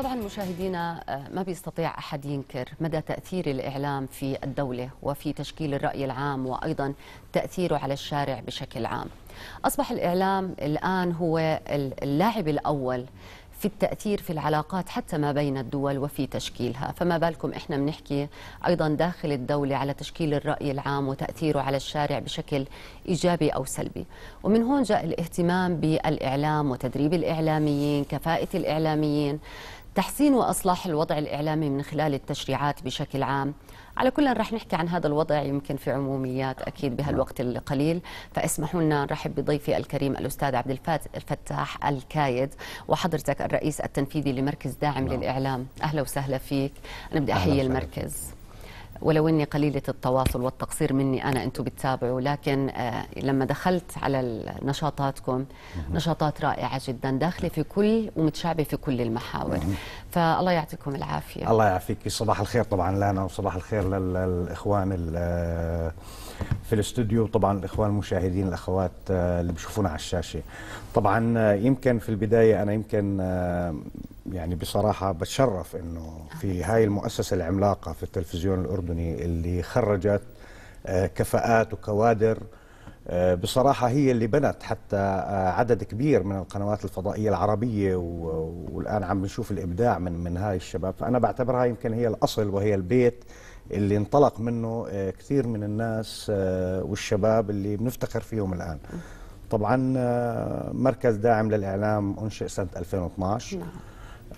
طبعا مشاهدينا آه، ما بيستطيع احد ينكر مدى تاثير الاعلام في الدوله وفي تشكيل الراي العام وايضا تاثيره على الشارع بشكل عام. اصبح الاعلام الان هو اللاعب الاول في التأثير في العلاقات حتى ما بين الدول وفي تشكيلها فما بالكم إحنا بنحكي أيضا داخل الدولة على تشكيل الرأي العام وتأثيره على الشارع بشكل إيجابي أو سلبي ومن هون جاء الاهتمام بالإعلام وتدريب الإعلاميين كفاءة الإعلاميين تحسين واصلاح الوضع الاعلامي من خلال التشريعات بشكل عام على كل رح نحكي عن هذا الوضع يمكن في عموميات اكيد بهالوقت القليل فاسمحوا لنا نرحب بضيفي الكريم الاستاذ عبد الفتاح الكايد وحضرتك الرئيس التنفيذي لمركز داعم نعم. للاعلام اهلا وسهلا فيك انا بدي احيي المركز ولو اني قليله التواصل والتقصير مني انا انتم بتتابعوا لكن آه، لما دخلت على نشاطاتكم نشاطات رائعه جدا داخله في كل ومتشعبه في كل المحاور فالله يعطيكم العافيه الله يعافيك صباح الخير طبعا لنا وصباح الخير للاخوان آه، في الاستوديو طبعا الاخوان المشاهدين الاخوات آه، اللي بيشوفونا على الشاشه طبعا يمكن في البدايه انا يمكن يعني بصراحه بتشرف انه في هاي المؤسسه العملاقه في التلفزيون الاردني اللي خرجت آه، كفاءات وكوادر آه، بصراحه هي اللي بنت حتى آه، عدد كبير من القنوات الفضائيه العربيه والان عم نشوف الابداع من من هاي الشباب فانا بعتبرها يمكن هي الاصل وهي البيت اللي انطلق منه كثير من الناس والشباب اللي بنفتخر فيهم الان طبعا مركز داعم للاعلام انشئ سنه 2012 نعم.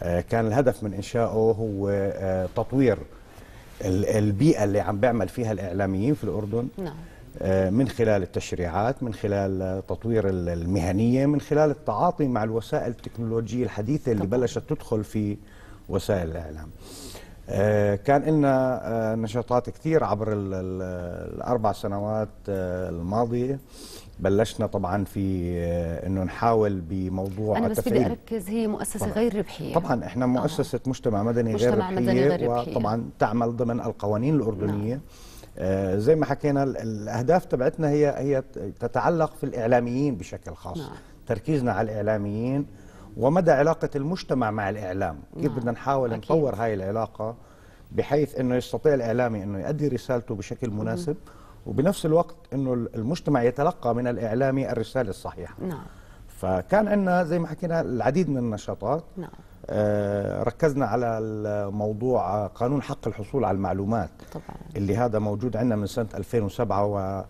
آه، كان الهدف من انشائه هو آه، تطوير البيئه اللي عم بيعمل فيها الاعلاميين في الاردن نعم. آه، من خلال التشريعات من خلال تطوير المهنيه من خلال التعاطي مع الوسائل التكنولوجيه الحديثه اللي بلشت تدخل في وسائل الاعلام كان لنا نشاطات كثير عبر الاربع سنوات الماضيه بلشنا طبعا في آه، انه نحاول بموضوع أنا بس التفعيل بدي اركز هي مؤسسه طبعًا. غير ربحيه طبعا احنا مؤسسه آه. مجتمع مدني مجتمع غير ربحيه مدني غير ربحية. تعمل ضمن القوانين الاردنيه نعم. آه زي ما حكينا الاهداف تبعتنا هي هي تتعلق في الاعلاميين بشكل خاص نعم. تركيزنا على الاعلاميين ومدى علاقه المجتمع مع الاعلام نعم. كيف بدنا نحاول أكيد. نطور هاي العلاقه بحيث انه يستطيع الاعلامي انه يؤدي رسالته بشكل مناسب مم. وبنفس الوقت انه المجتمع يتلقى من الاعلامي الرساله الصحيحه نعم فكان عندنا زي ما حكينا العديد من النشاطات نعم آه، ركزنا على موضوع آه، قانون حق الحصول على المعلومات طبعا اللي هذا موجود عندنا من سنه 2007 و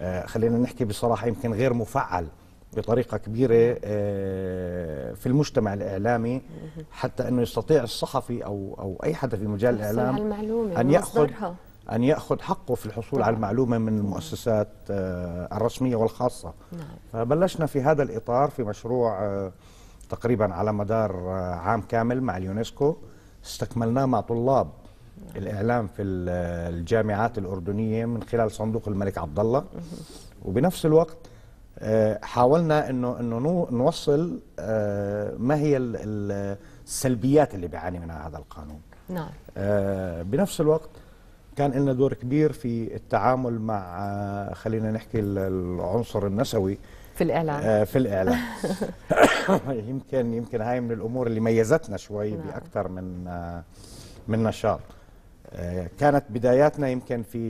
آه، خلينا نحكي بصراحه يمكن غير مفعل بطريقة كبيرة نعم. في المجتمع الإعلامي حتى أنه يستطيع الصحفي أو أو أي حدا في مجال الإعلام أن يأخذ أن يأخذ حقه في الحصول على المعلومة من المؤسسات آه، الرسمية والخاصة نعم. فبلشنا في هذا الإطار في مشروع آه، تقريبا على مدار آه، عام كامل مع اليونسكو استكملناه مع طلاب نعم. الإعلام في الجامعات الأردنية من خلال صندوق الملك عبد الله وبنفس الوقت حاولنا انه انه نوصل ما هي السلبيات اللي بيعاني منها هذا القانون نعم بنفس الوقت كان لنا دور كبير في التعامل مع آه، خلينا نحكي العنصر النسوي في الاعلام آه، في الاعلام يمكن يمكن هاي من الامور اللي ميزتنا شوي نعم. باكثر من آه، من نشاط كانت بداياتنا يمكن في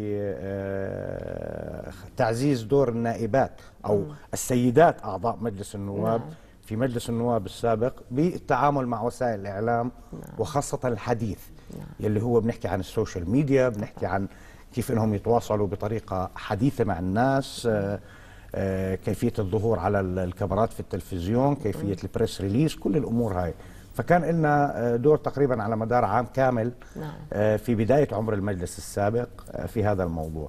تعزيز دور النائبات او م. السيدات اعضاء مجلس النواب نعم. في مجلس النواب السابق بالتعامل مع وسائل الاعلام نعم. وخاصه الحديث نعم. يلي هو بنحكي عن السوشيال ميديا بنحكي عن كيف انهم يتواصلوا بطريقه حديثه مع الناس نعم. آه، آه، كيفيه الظهور على الكاميرات في التلفزيون كيفيه نعم. البريس ريليس كل الامور هاي فكان لنا آه، دور تقريبا على مدار عام كامل في بدايه عمر المجلس السابق في هذا الموضوع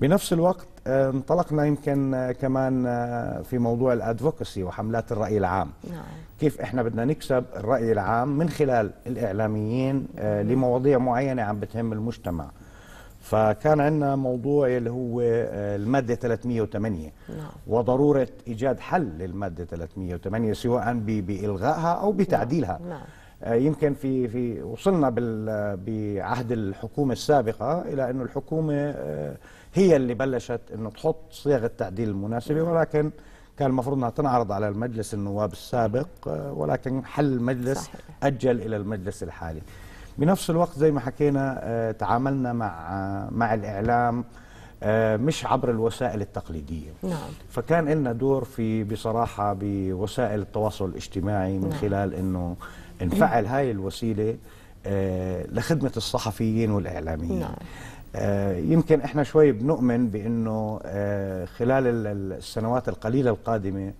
بنفس الوقت آه، انطلقنا يمكن آه، كمان آه، في موضوع الادفوكسي وحملات الراي العام نعم. كيف احنا بدنا نكسب الراي العام من خلال الاعلاميين نعم. لمواضيع معينه عم بتهم المجتمع فكان عندنا موضوع اللي هو الماده 308 نعم. وضروره ايجاد حل للماده 308 سواء بالغائها او بتعديلها نعم. نعم. آه، يمكن في في وصلنا بعهد الحكومه السابقه الى انه الحكومه آه، هي اللي بلشت انه تحط صيغه التعديل المناسبه ولكن كان المفروض انها تنعرض على المجلس النواب السابق آه، ولكن حل المجلس صحيح. اجل الى المجلس الحالي. بنفس الوقت زي ما حكينا تعاملنا مع مع الاعلام مش عبر الوسائل التقليدية نعم. فكان لنا دور في بصراحة بوسائل التواصل الاجتماعي من نعم. خلال أنه انفعل هاي الوسيله آه، لخدمه الصحفيين والاعلاميين نعم. آه، يمكن احنا شوي بنؤمن بانه آه، خلال السنوات القليله القادمه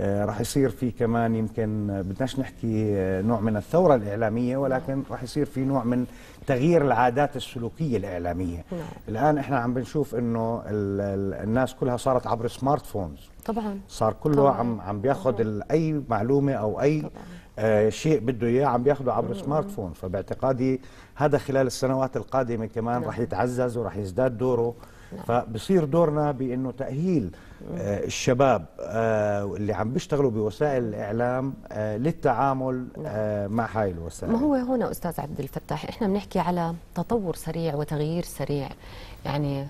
راح يصير في كمان يمكن بدناش نحكي نوع من الثورة الإعلامية ولكن نعم. راح يصير في نوع من تغيير العادات السلوكية الإعلامية نعم. الآن إحنا عم بنشوف إنه الناس كلها صارت عبر سمارت فونز طبعا صار كله طبعا. عم عم بياخذ اي معلومه او اي طبعاً. آه شيء بده اياه عم ياخذه عبر سمارت فون فباعتقادي هذا خلال السنوات القادمه كمان نعم. رح يتعزز ورح يزداد دوره نعم. فبصير دورنا بانه تاهيل آه الشباب آه اللي عم بيشتغلوا بوسائل الاعلام آه، للتعامل نعم. آه، مع هاي الوسائل ما هو هنا استاذ عبد الفتاح احنا بنحكي على تطور سريع وتغيير سريع يعني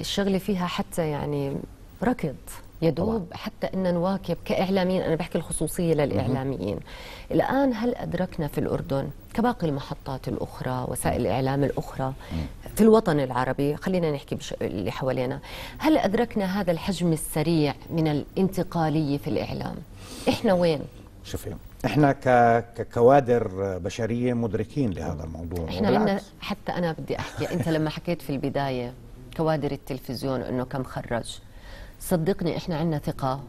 الشغله فيها حتى يعني ركض يدوب طبعا. حتى ان نواكب كاعلاميين انا بحكي الخصوصيه للاعلاميين الان هل ادركنا في الاردن كباقي المحطات الاخرى وسائل الاعلام الاخرى في الوطن العربي خلينا نحكي بش... اللي حوالينا هل ادركنا هذا الحجم السريع من الانتقاليه في الاعلام احنا وين شوفي احنا ككوادر بشريه مدركين لهذا الموضوع احنا عندنا حتى انا بدي احكي انت لما حكيت في البدايه كوادر التلفزيون انه كم خرج صدقني احنا عندنا ثقه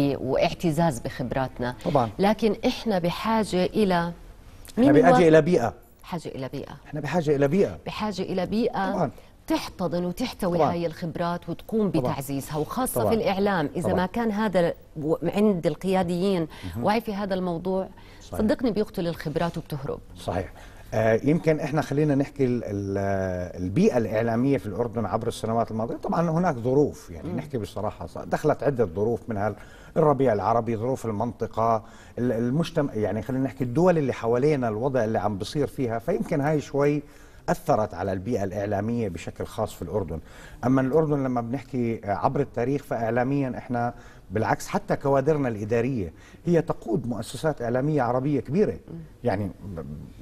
واعتزاز بخبراتنا طبعا لكن احنا بحاجه الى احنا بحاجه الى بيئه بحاجه الى بيئه احنا بحاجه الى بيئه بحاجه الى بيئه طبعا تحتضن وتحتوي طبعا. هاي الخبرات وتقوم بتعزيزها وخاصة طبعا. في الإعلام إذا طبعا. ما كان هذا عند القياديين وعي في هذا الموضوع صحيح. صدقني بيقتل الخبرات وبتهرب صحيح آه، يمكن احنا خلينا نحكي البيئه الاعلاميه في الاردن عبر السنوات الماضيه طبعا هناك ظروف يعني نحكي بصراحه دخلت عده ظروف منها الربيع العربي ظروف المنطقه المجتمع يعني خلينا نحكي الدول اللي حوالينا الوضع اللي عم بصير فيها فيمكن هاي شوي أثرت على البيئة الإعلامية بشكل خاص في الأردن أما الأردن لما بنحكي عبر التاريخ فإعلاميا إحنا بالعكس حتى كوادرنا الإدارية هي تقود مؤسسات إعلامية عربية كبيرة يعني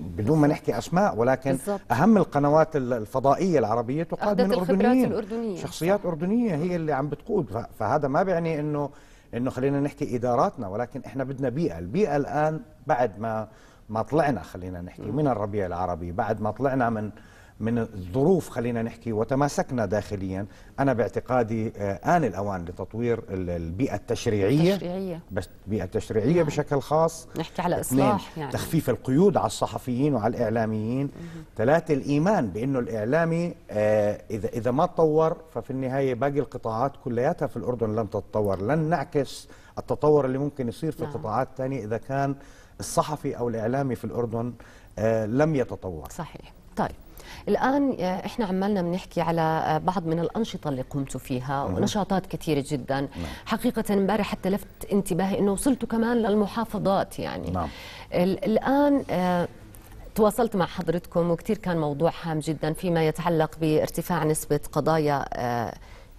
بدون ما نحكي أسماء ولكن بالزبط. أهم القنوات الفضائية العربية تقاد من أردنيين الأردنية. شخصيات أردنية هي اللي عم بتقود فهذا ما بيعني أنه انه خلينا نحكي اداراتنا ولكن احنا بدنا بيئه، البيئه الان بعد ما ما طلعنا خلينا نحكي من الربيع العربي بعد ما طلعنا من من الظروف خلينا نحكي وتماسكنا داخليا انا باعتقادي آه، ان الأوان لتطوير البيئة التشريعية التشريعية بس البيئة التشريعية نعم. بشكل خاص نحكي على إصلاح يعني تخفيف القيود على الصحفيين وعلى الإعلاميين ثلاثة الإيمان بأنه الإعلامي آه، إذا, إذا ما تطور ففي النهاية باقي القطاعات كلياتها في الأردن لن تتطور لن نعكس التطور اللي ممكن يصير في نعم. قطاعات ثانيه اذا كان الصحفي او الاعلامي في الاردن آه، لم يتطور صحيح طيب الآن آه، إحنا عمالنا بنحكي على آه، بعض من الأنشطة اللي قمتوا فيها ونشاطات كثيرة جدا نعم. حقيقة امبارح حتى لفت انتباهي أنه وصلتوا كمان للمحافظات يعني نعم. الآن تواصلت مع حضرتكم وكثير كان موضوع هام جدا فيما يتعلق بارتفاع نسبة قضايا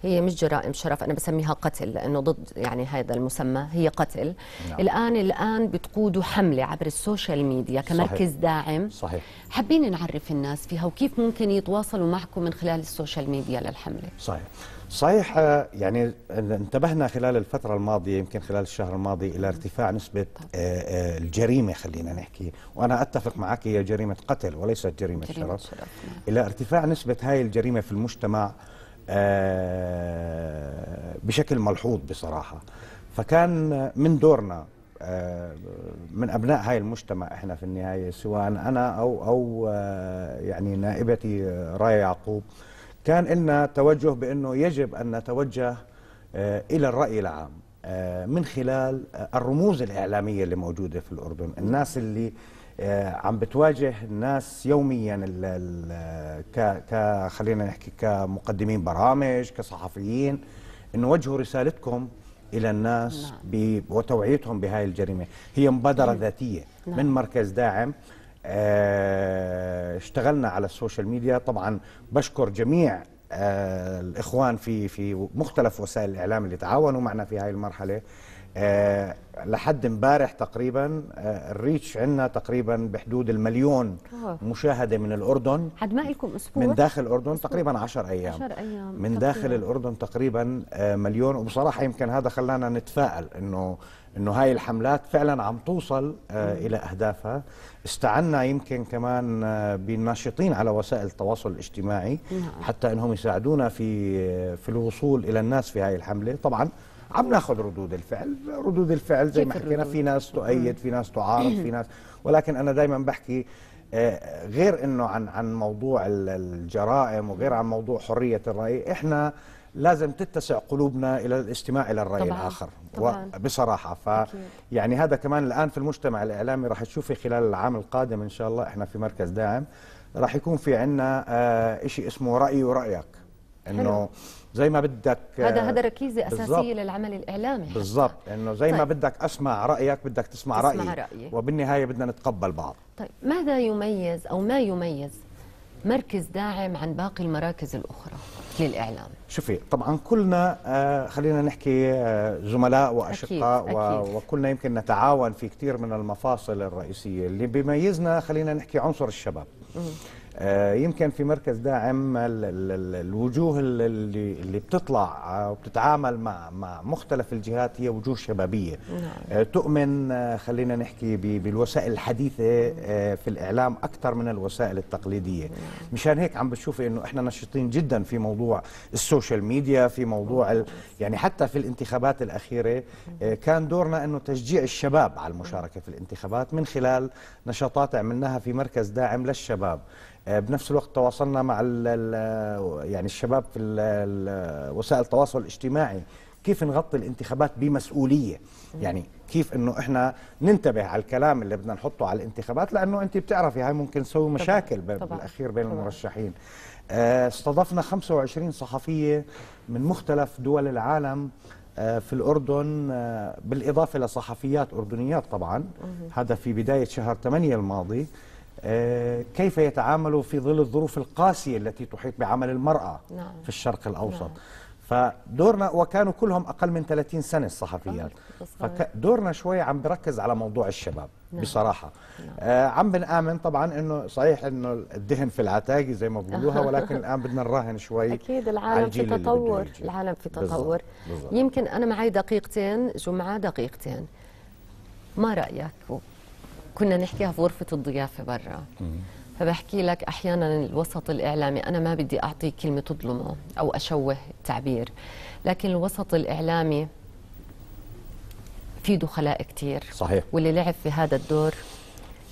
هي مش جرائم شرف انا بسميها قتل لانه ضد يعني هذا المسمى هي قتل نعم. الان الان بتقودوا حمله عبر السوشيال ميديا كمركز صحيح. داعم صحيح حابين نعرف الناس فيها وكيف ممكن يتواصلوا معكم من خلال السوشيال ميديا للحمله صحيح صحيح آه، يعني انتبهنا خلال الفترة الماضية يمكن خلال الشهر الماضي إلى نعم. ارتفاع نسبة آه، آه، الجريمة خلينا نحكي وأنا أتفق معك هي جريمة قتل وليست جريمة, جريمة شرف نعم. إلى ارتفاع نسبة هاي الجريمة في المجتمع آه، بشكل ملحوظ بصراحه فكان من دورنا آه، من ابناء هاي المجتمع احنا في النهايه سواء انا او او آه، يعني نائبتي رايا يعقوب كان لنا توجه بانه يجب ان نتوجه الى الراي العام من خلال الرموز الاعلاميه اللي موجوده في الاردن، الناس اللي آه، عم بتواجه الناس يوميا ال ال ك ك خلينا نحكي كمقدمين برامج كصحفيين انه وجهوا رسالتكم الى الناس نعم. وتوعيتهم بهاي الجريمه هي مبادره نعم. ذاتيه نعم. من مركز داعم آه، اشتغلنا على السوشيال ميديا طبعا بشكر جميع آه، الاخوان في في مختلف وسائل الاعلام اللي تعاونوا معنا في هاي المرحله آه لحد امبارح تقريبا آه الريتش عندنا تقريبا بحدود المليون أوه. مشاهده من الاردن حد ما لكم اسبوع من داخل الاردن أسبوع. تقريبا 10 ايام 10 ايام من تقريبا. داخل الاردن تقريبا آه مليون وبصراحه يمكن هذا خلانا نتفائل انه انه هاي الحملات فعلا عم توصل آه الى اهدافها استعنا يمكن كمان آه بالناشطين على وسائل التواصل الاجتماعي نعم. حتى انهم يساعدونا في آه، في الوصول الى الناس في هاي الحمله طبعا عم ناخذ ردود الفعل ردود الفعل زي ما حكينا في ناس تؤيد في ناس تعارض في ناس ولكن انا دائما بحكي آه، غير انه عن عن موضوع الجرائم وغير عن موضوع حريه الراي احنا لازم تتسع قلوبنا الى الاستماع الى الراي طبعاً الاخر طبعاً بصراحه ف يعني هذا كمان الان في المجتمع الاعلامي راح تشوفي خلال العام القادم ان شاء الله احنا في مركز داعم راح يكون في عندنا آه، شيء اسمه رايي ورايك انه زي ما بدك هذا هذا آه، ركيزه اساسيه للعمل الاعلامي بالضبط انه زي طيب. ما بدك اسمع رايك بدك تسمع, تسمع رأيي, رايي وبالنهايه بدنا نتقبل بعض طيب ماذا يميز او ما يميز مركز داعم عن باقي المراكز الاخرى للاعلام شوفي طبعا كلنا آه، خلينا نحكي آه، زملاء واشقاء أكيد. أكيد. وكلنا يمكن نتعاون في كثير من المفاصل الرئيسيه اللي بيميزنا خلينا نحكي عنصر الشباب م. آه، يمكن في مركز داعم الوجوه اللي اللي بتطلع وبتتعامل مع مع مختلف الجهات هي وجوه شبابيه نعم. آه، تؤمن آه، خلينا نحكي بالوسائل الحديثه في الاعلام اكثر من الوسائل التقليديه نعم. مشان هيك عم بتشوفي انه احنا نشيطين جدا في موضوع السوشيال ميديا في موضوع نعم. يعني حتى في الانتخابات الاخيره كان دورنا انه تشجيع الشباب على المشاركه في الانتخابات من خلال نشاطات عملناها في مركز داعم للشباب آه، بنفس الوقت تواصلنا مع ال ال آه، يعني الشباب في ال آه، وسائل التواصل الاجتماعي كيف نغطي الانتخابات بمسؤوليه يعني كيف انه احنا ننتبه على الكلام اللي بدنا نحطه على الانتخابات لانه انت بتعرفي هاي ممكن تسوي مشاكل طبعًا. بالاخير بين طبعًا. المرشحين استضفنا 25 صحفيه من مختلف دول العالم في الأردن بالإضافة لصحفيات أردنيات طبعا هذا في بداية شهر 8 الماضي آه، كيف يتعاملوا في ظل الظروف القاسية التي تحيط بعمل المرأة نعم. في الشرق الأوسط نعم. فدورنا وكانوا كلهم أقل من 30 سنة الصحفيات فدورنا شوي عم بركز على موضوع الشباب نعم. بصراحة نعم. آه، عم بنآمن طبعا أنه صحيح أنه الدهن في العتاقي زي ما بقولوها ولكن الآن بدنا نراهن شوي أكيد العالم في تطور العالم في تطور بالزبط. بالزبط. يمكن أنا معي دقيقتين جمعة دقيقتين ما رأيك كنا نحكيها في غرفه الضيافه برا فبحكي لك احيانا الوسط الاعلامي انا ما بدي اعطيه كلمه تظلمه او اشوه التعبير لكن الوسط الاعلامي في دخلاء كثير صحيح واللي لعب في هذا الدور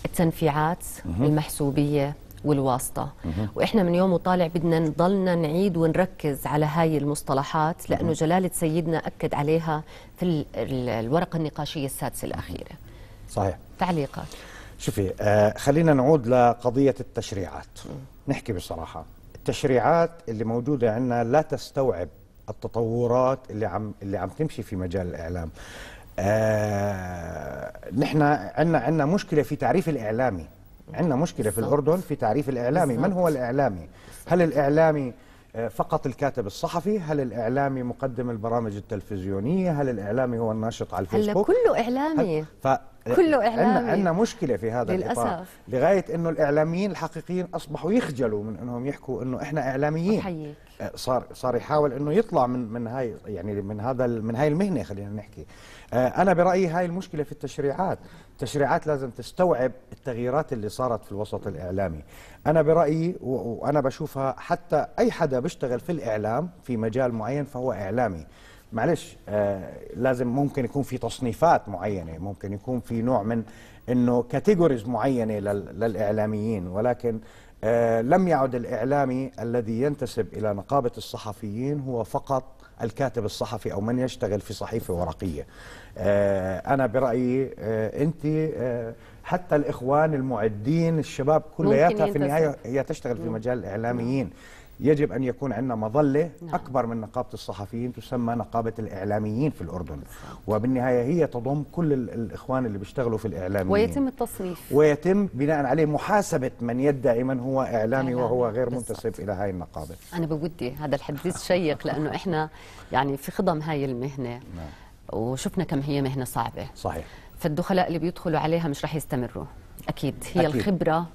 التنفيعات مه. المحسوبيه والواسطة مه. وإحنا من يوم وطالع بدنا نضلنا نعيد ونركز على هاي المصطلحات لأنه جلالة سيدنا أكد عليها في الورقة النقاشية السادسة الأخيرة صحيح تعليقات شوفي آه خلينا نعود لقضية التشريعات م. نحكي بصراحة التشريعات اللي موجودة عندنا لا تستوعب التطورات اللي عم اللي عم تمشي في مجال الإعلام آه نحن عندنا عندنا مشكلة في تعريف الإعلامي عندنا مشكلة في الأردن في تعريف الإعلامي من هو الإعلامي هل الإعلامي آه، فقط الكاتب الصحفي هل الإعلامي مقدم البرامج التلفزيونية هل الإعلامي هو الناشط على الفيسبوك هل كله إعلامي هل كله اعلامي عندنا مشكله في هذا للأسف. الاطار لغايه انه الاعلاميين الحقيقيين اصبحوا يخجلوا من انهم يحكوا انه احنا اعلاميين أحييك. أه، صار صار يحاول انه يطلع من من هاي يعني من هذا من هاي المهنه خلينا نحكي أه، انا برايي هاي المشكله في التشريعات التشريعات لازم تستوعب التغييرات اللي صارت في الوسط الاعلامي انا برايي وانا بشوفها حتى اي حدا بيشتغل في الاعلام في مجال معين فهو اعلامي معلش آه لازم ممكن يكون في تصنيفات معينه ممكن يكون في نوع من انه كاتيجوريز معينه للاعلاميين ولكن آه لم يعد الاعلامي الذي ينتسب الى نقابه الصحفيين هو فقط الكاتب الصحفي او من يشتغل في صحيفه ورقيه. آه انا برايي آه انت آه حتى الاخوان المعدين الشباب كلياتها في النهايه هي تشتغل في مجال الاعلاميين. يجب أن يكون عندنا مظلة نعم. أكبر من نقابة الصحفيين تسمى نقابة الإعلاميين في الأردن وبالنهاية هي تضم كل الإخوان اللي بيشتغلوا في الإعلاميين ويتم التصنيف ويتم بناء عليه محاسبة من يدعي من هو إعلامي نعم. وهو غير منتسب إلى هاي النقابة أنا بودي هذا الحديث شيق لأنه إحنا يعني في خضم هاي المهنة نعم. وشفنا كم هي مهنة صعبة صحيح فالدخلاء اللي بيدخلوا عليها مش رح يستمروا أكيد هي أكيد. الخبرة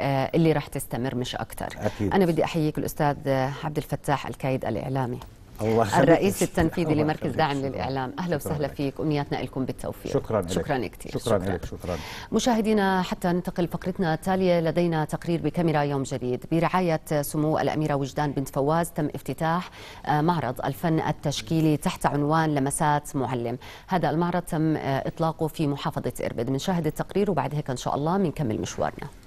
آه، اللي رح تستمر مش اكثر أكيد. انا بدي احييك الاستاذ عبد الفتاح الكايد الاعلامي الله الرئيس التنفيذي الله لمركز داعم للاعلام اهلا وسهلا فيك امنياتنا لكم بالتوفيق شكرا لك شكرا كثير شكرا, شكرا لك شكرا مشاهدينا حتى ننتقل فقرتنا التاليه لدينا تقرير بكاميرا يوم جديد برعايه سمو الاميره وجدان بنت فواز تم افتتاح آه، معرض الفن التشكيلي تحت عنوان لمسات معلم هذا المعرض تم آه، اطلاقه في محافظه اربد بنشاهد التقرير وبعد هيك ان شاء الله بنكمل مشوارنا